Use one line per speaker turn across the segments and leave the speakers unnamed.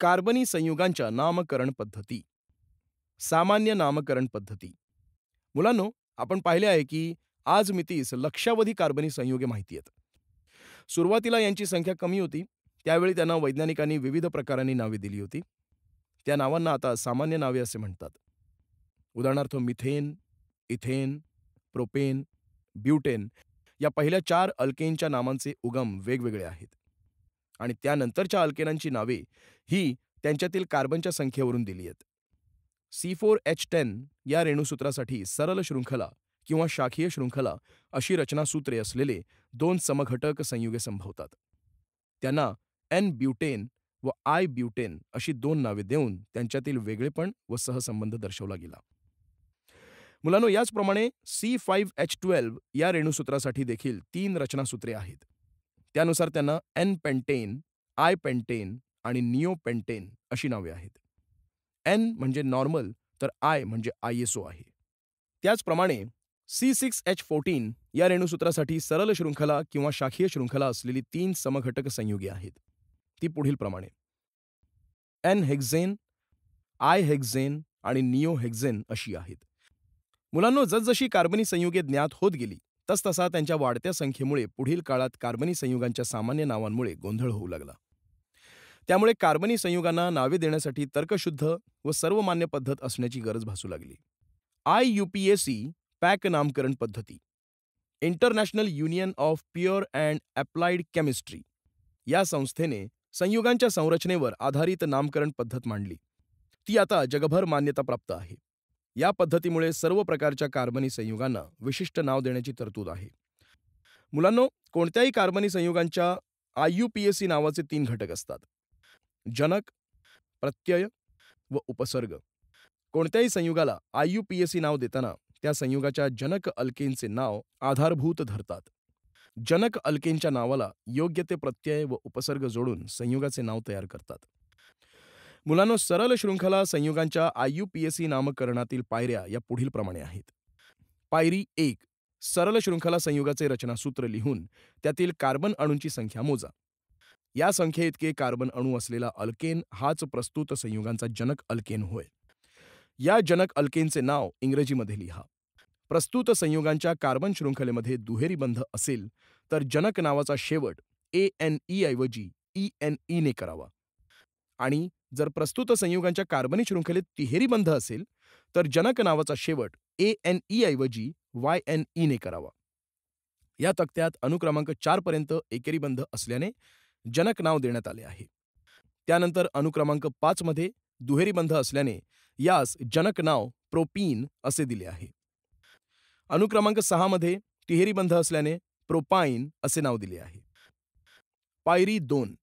कार्बनी संयुगांच्या नामकरण पद्धती सामान्य नामकरण पद्धती मुलांनो आपण पाहिले आहे की आज मितीस लक्षावधी कार्बनी संयुगे माहिती आहेत सुरुवातीला यांची संख्या कमी होती त्यावेळी त्यांना वैज्ञानिकांनी विविध प्रकारांनी नावे दिली होती त्या नावांना आता सामान्य नावे असे म्हणतात उदाहरणार्थ मिथेन इथेन प्रोपेन ब्युटेन या पहिल्या चार अल्केनच्या नामांचे उगम वेगवेगळे आहेत आणि त्यानंतरच्या अल्केनांची नावे ही त्यांच्यातील कार्बनच्या संख्येवरून दिली आहेत सी फोर एच टेन या रेणूसूत्रासाठी सरल शृंखला किंवा शाखीय शृंखला अशी रचनासूत्रे असलेले दोन समघटक संयुगे संभवतात त्यांना एन ब्युटेन व आय ब्युटेन अशी दोन नावे देऊन त्यांच्यातील वेगळेपण व सहसंबंध दर्शवला गेला मुलांनो याचप्रमाणे सी फाईव्ह एच ट्वेल्व या रेणूसूत्रासाठी देखील तीन रचनासूत्रे आहेत त्यानुसार त्यांना एन पेंटेन आय पेंटेन आणि पेंटेन अशी नावे आहेत एन म्हणजे नॉर्मल तर आय म्हणजे आय एस ओ आहे त्याचप्रमाणे सी सिक्स एच फोर्टीन या रेणूसूत्रासाठी सरल शृंखला किंवा शाखीय शृंखला असलेली तीन समघटक संयुगे आहेत ती पुढीलप्रमाणे एन हेक्झेन आय हेक्झेन आणि नियो हेक्झेन अशी आहेत मुलांनो जसजशी कार्बनी संयुगे ज्ञात होत गेली तसतसा त्यांच्या वाढत्या संख्येमुळे पुढील काळात कार्बनी संयुगांच्या सामान्य नावांमुळे गोंधळ होऊ लागला त्यामुळे कार्बनी संयुगांना नावे देण्यासाठी तर्कशुद्ध व सर्वमान्य पद्धत असण्याची गरज भासू लागली I you IUPAC नामकरण पद्धती International Union of Pure and Applied Chemistry या संस्थेने संयुगांच्या संरचनेवर आधारित नामकरण पद्धत मांडली ती आता जगभर मान्यता प्राप्त आहे या पद्धतीमुळे सर्व प्रकारच्या कार्बनी संयुगांना विशिष्ट नाव देण्याची तरतूद आहे मुलांनो कोणत्याही कार्बनी संयुगांच्या I you P S C नावाचे तीन घटक असतात जनक प्रत्यय व उपसर्ग कोणत्याही संयुगाला आय पी नाव देताना त्या संयुगाच्या जनक अल्केनचे नाव आधारभूत धरतात जनक अल्केनच्या नावाला योग्य ते प्रत्यय व उपसर्ग जोडून संयुगाचे नाव तयार करतात मुलांनो सरल शृंखला संयुगांच्या आय नामकरणातील पायऱ्या या पुढील प्रमाणे आहेत पायरी एक सरल शृंखला संयुगाचे रचनासूत्र लिहून त्यातील कार्बन अणूंची संख्या मोजा या संख्येइतके कार्बन अणू असलेला अल्केन हाच प्रस्तुत संयुगांचा जनक अल्केन होय या जनक अल्केनचे नाव इंग्रजीमध्ये लिहा प्रस्तुत संयुगांच्या कार्बन शृंखलेमध्ये दुहेरी बंध असेल तर जनक नावाचा शेवट ए एन ई ऐवजी ई एन ई ने करावा आणि जर प्रस्तुत संयुगांच्या कार्बनी शृंखलेत तिहेरी बंध असेल तर जनक नावाचा शेवट ए एन ई ऐवजी वाय एन ई ने करावा या तक्त्यात अनुक्रमांक चारपर्यंत एकेरी बंध असल्याने जनक नाव देण्यात आले आहे त्यानंतर अनुक्रमांक पाचमध्ये दुहेरी बंध असल्याने यास जनक नाव प्रोपीन असे दिले आहे अनुक्रमांक सहामध्ये तिहेरी बंध असल्याने प्रोपाईन असे नाव दिले आहे पायरी दोन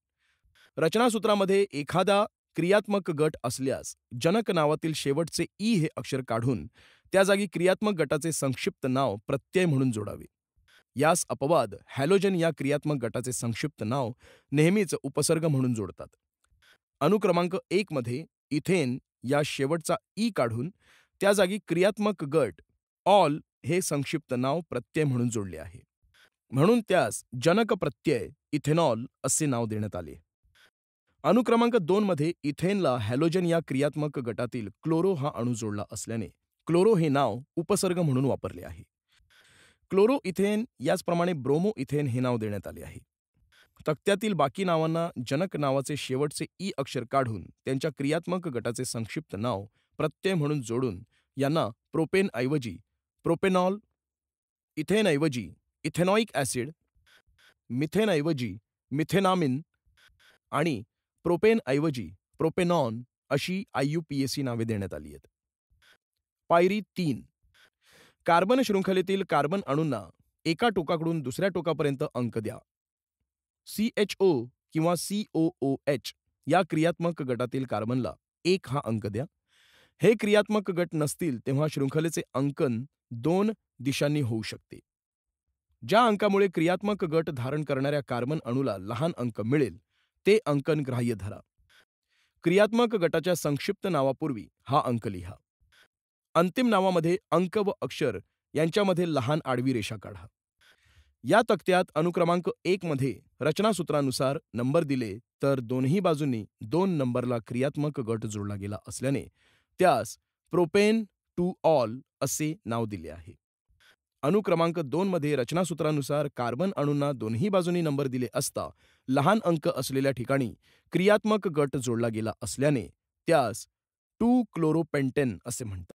रचनासूत्रामध्ये एखादा क्रियात्मक गट असल्यास जनक नावातील शेवटचे ई हे अक्षर काढून त्या जागी क्रियात्मक गटाचे संक्षिप्त नाव प्रत्यय म्हणून जोडावे यास अपवाद हॅलोजन या क्रियात्मक गटाचे संक्षिप्त नाव नेहमीच उपसर्ग म्हणून जोडतात अनुक्रमांक एक मध्ये इथेन या शेवटचा ई काढून त्या जागी क्रियात्मक गट ऑल हे संक्षिप्त नाव प्रत्यय म्हणून जोडले आहे म्हणून त्यास जनक प्रत्यय इथेनॉल असे नाव देण्यात आले अनुक्रमांक मध्ये इथेनला हॅलोजन या क्रियात्मक गटातील क्लोरो हा अणू जोडला असल्याने क्लोरो हे नाव उपसर्ग म्हणून वापरले आहे क्लोरो इथेन याचप्रमाणे ब्रोमो इथेन हे नाव देण्यात आले आहे तक्त्यातील बाकी नावांना जनक नावाचे शेवटचे ई अक्षर काढून त्यांच्या क्रियात्मक गटाचे संक्षिप्त नाव प्रत्यय म्हणून जोडून यांना ऐवजी प्रोपेनॉल इथेनऐवजी इथेनॉइक ॲसिड मिथेनऐवजी मिथेनामिन आणि प्रोपेनऐवजी प्रोपेनॉन अशी I you P S C नावे देण्यात आली आहेत पायरी तीन कार्बन शृंखलेतील कार्बन अणूंना एका टोकाकडून दुसऱ्या टोकापर्यंत अंक द्या ओ किंवा ओ एच या क्रियात्मक गटातील कार्बनला एक हा अंक द्या हे क्रियात्मक गट नसतील तेव्हा शृंखलेचे अंकन दोन दिशांनी होऊ शकते ज्या अंकामुळे क्रियात्मक गट धारण करणाऱ्या कार्बन अणूला लहान अंक मिळेल ते अंकन ग्राह्य धरा क्रियात्मक गटाच्या संक्षिप्त नावापूर्वी हा अंक लिहा अंतिम नावामध्ये अंक व अक्षर यांच्यामध्ये लहान आडवी रेषा काढा या तक्त्यात अनुक्रमांक एक मध्ये रचनासूत्रानुसार नंबर दिले तर दोन्ही बाजूंनी दोन नंबरला क्रियात्मक गट जोडला गेला असल्याने त्यास प्रोपेन टू ऑल असे नाव दिले आहे अनुक्रमांक दोनमध्ये रचनासूत्रानुसार कार्बन अणूंना दोन्ही बाजूंनी नंबर दिले असता लहान अंक असलेल्या ठिकाणी क्रियात्मक गट जोडला गेला असल्याने त्यास टू क्लोरोपेंटेन असे म्हणतात